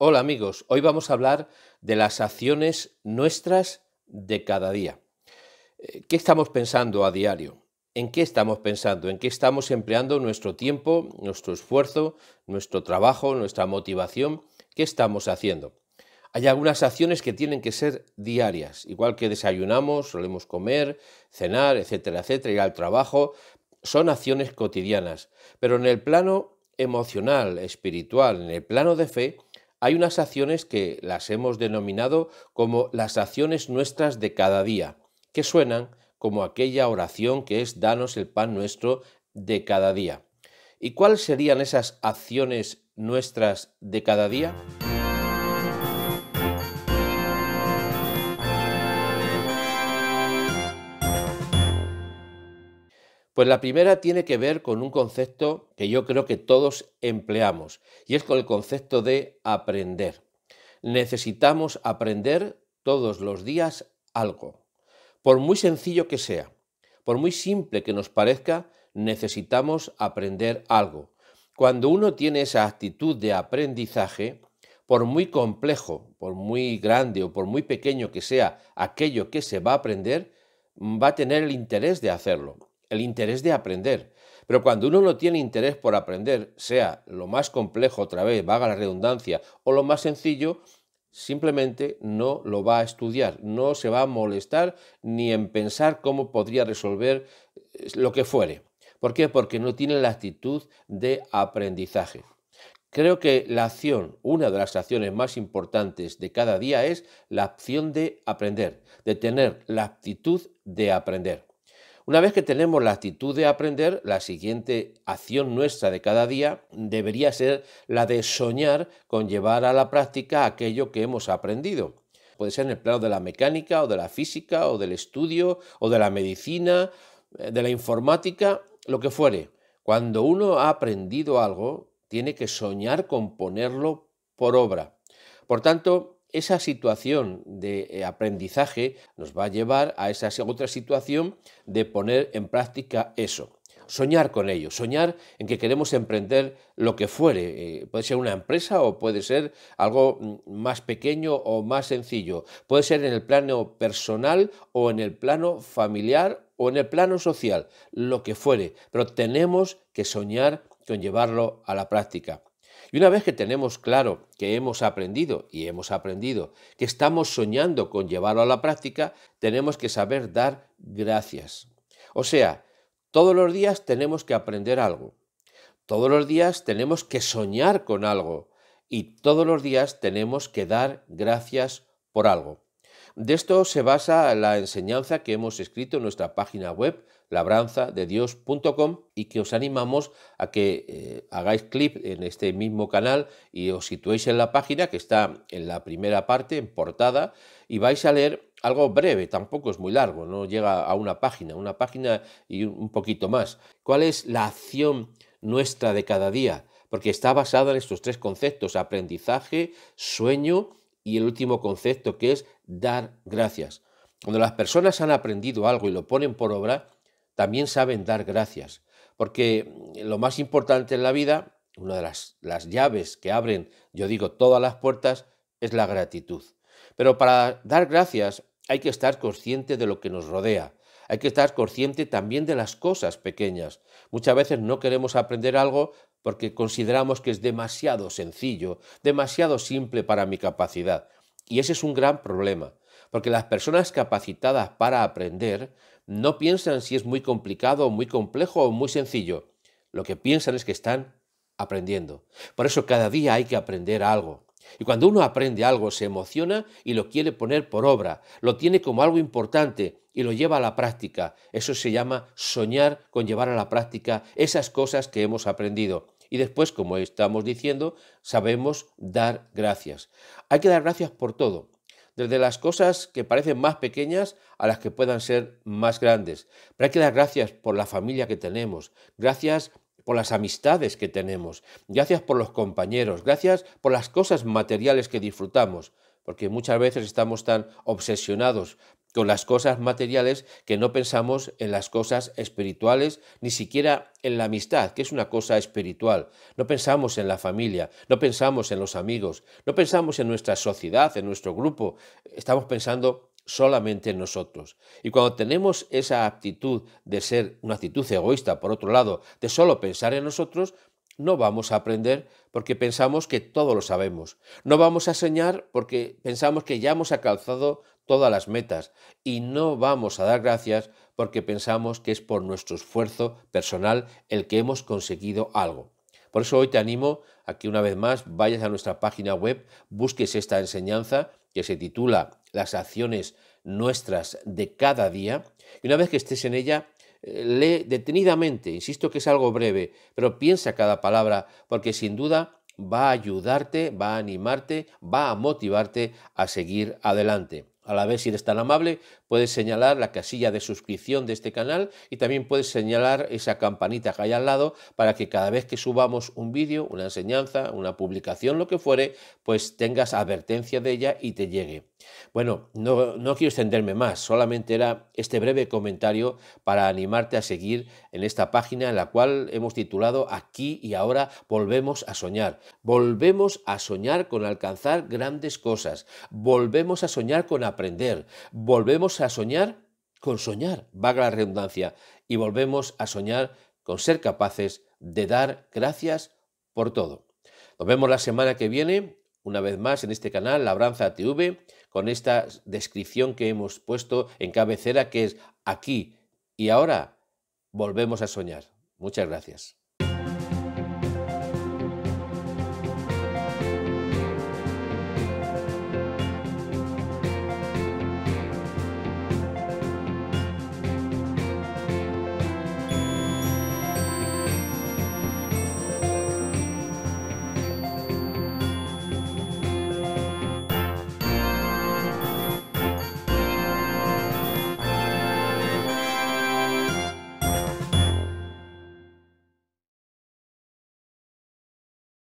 Hola amigos, hoy vamos a hablar de las acciones nuestras de cada día. Eh, ¿Qué estamos pensando a diario? ¿En qué estamos pensando? ¿En qué estamos empleando nuestro tiempo, nuestro esfuerzo, nuestro trabajo, nuestra motivación? ¿Qué estamos haciendo? Hay algunas acciones que tienen que ser diarias, igual que desayunamos, solemos comer, cenar, etcétera, etcétera, ir al trabajo. Son acciones cotidianas, pero en el plano emocional, espiritual, en el plano de fe, hay unas acciones que las hemos denominado como las acciones nuestras de cada día, que suenan como aquella oración que es danos el pan nuestro de cada día. ¿Y cuáles serían esas acciones nuestras de cada día? Pues la primera tiene que ver con un concepto que yo creo que todos empleamos, y es con el concepto de aprender. Necesitamos aprender todos los días algo. Por muy sencillo que sea, por muy simple que nos parezca, necesitamos aprender algo. Cuando uno tiene esa actitud de aprendizaje, por muy complejo, por muy grande o por muy pequeño que sea aquello que se va a aprender, va a tener el interés de hacerlo el interés de aprender. Pero cuando uno no tiene interés por aprender, sea lo más complejo otra vez, vaga la redundancia, o lo más sencillo, simplemente no lo va a estudiar, no se va a molestar ni en pensar cómo podría resolver eh, lo que fuere. ¿Por qué? Porque no tiene la actitud de aprendizaje. Creo que la acción, una de las acciones más importantes de cada día es la acción de aprender, de tener la actitud de aprender. Una vez que tenemos la actitud de aprender, la siguiente acción nuestra de cada día debería ser la de soñar con llevar a la práctica aquello que hemos aprendido. Puede ser en el plano de la mecánica o de la física o del estudio o de la medicina, eh, de la informática, lo que fuere. Cuando uno ha aprendido algo, tiene que soñar con ponerlo por obra. Por tanto, esa situación de eh, aprendizaje nos va a llevar a esa otra situación de poner en práctica eso soñar con ello, soñar en que queremos emprender lo que fuere. Eh, puede ser una empresa o puede ser algo mm, más pequeño o más sencillo. Puede ser en el plano personal o en el plano familiar o en el plano social, lo que fuere. Pero tenemos que soñar con llevarlo a la práctica. Y una vez que tenemos claro que hemos aprendido, y hemos aprendido, que estamos soñando con llevarlo a la práctica, tenemos que saber dar gracias. O sea, todos los días tenemos que aprender algo. Todos los días tenemos que soñar con algo. Y todos los días tenemos que dar gracias por algo. De esto se basa la enseñanza que hemos escrito en nuestra página web labranzadedios.com y que os animamos a que eh, hagáis clip en este mismo canal y os situéis en la página que está en la primera parte, en portada, y vais a leer algo breve, tampoco es muy largo, no llega a una página, una página y un poquito más. ¿Cuál es la acción nuestra de cada día? Porque está basada en estos tres conceptos, aprendizaje, sueño y el último concepto que es dar gracias. Cuando las personas han aprendido algo y lo ponen por obra, también saben dar gracias, porque mm, lo más importante en la vida, una de las, las llaves que abren, yo digo, todas las puertas, es la gratitud. Pero para dar gracias hay que estar consciente de lo que nos rodea, hay que estar consciente también de las cosas pequeñas. Muchas veces no queremos aprender algo porque consideramos que es demasiado sencillo, demasiado simple para mi capacidad. Y ese es un gran problema, porque las personas capacitadas para aprender no piensan si es muy complicado, muy complejo o muy sencillo. Lo que piensan es que están aprendiendo. Por eso cada día hay que aprender algo. Y cuando uno aprende algo se emociona y lo quiere poner por obra, lo tiene como algo importante y lo lleva a la práctica. Eso se llama soñar con llevar a la práctica esas cosas que hemos aprendido. Y después, como estamos diciendo, sabemos dar gracias. Hay que dar gracias por todo desde las cosas que parecen más pequeñas a las que puedan ser más grandes. Pero hay que dar gracias por la familia que tenemos, gracias por las amistades que tenemos, gracias por los compañeros, gracias por las cosas materiales que disfrutamos, porque muchas veces estamos tan obsesionados con las cosas materiales que no pensamos en las cosas espirituales, ni siquiera en la amistad, que es una cosa espiritual. No pensamos en la familia, no pensamos en los amigos, no pensamos en nuestra sociedad, en nuestro grupo. Estamos pensando solamente en nosotros. Y cuando tenemos esa actitud de ser una actitud egoísta, por otro lado, de solo pensar en nosotros, no vamos a aprender porque pensamos que todo lo sabemos. No vamos a soñar porque pensamos que ya hemos alcanzado todas las metas y no vamos a dar gracias porque pensamos que es por nuestro esfuerzo personal el que hemos conseguido algo. Por eso hoy te animo a que una vez más vayas a nuestra página web, busques esta enseñanza que se titula Las acciones nuestras de cada día y una vez que estés en ella, eh, lee detenidamente, insisto que es algo breve, pero piensa cada palabra porque sin duda va a ayudarte, va a animarte, va a motivarte a seguir adelante a la vez, si eres tan amable, Puedes señalar la casilla de suscripción de este canal y también puedes señalar esa campanita que hay al lado para que cada vez que subamos un vídeo, una enseñanza, una publicación, lo que fuere, pues tengas advertencia de ella y te llegue. Bueno, no, quiero extenderme más, solamente era este breve comentario para animarte a seguir en esta página en la cual hemos titulado Aquí y ahora volvemos a soñar. Volvemos a soñar con alcanzar grandes cosas, volvemos a soñar con aprender, volvemos a soñar con soñar, vaga la redundancia, y volvemos a soñar con ser capaces de dar gracias por todo. Nos vemos la semana que viene, una vez más en este canal, Labranza TV, con esta descripción que hemos puesto en cabecera que es aquí y ahora volvemos a soñar. Muchas gracias.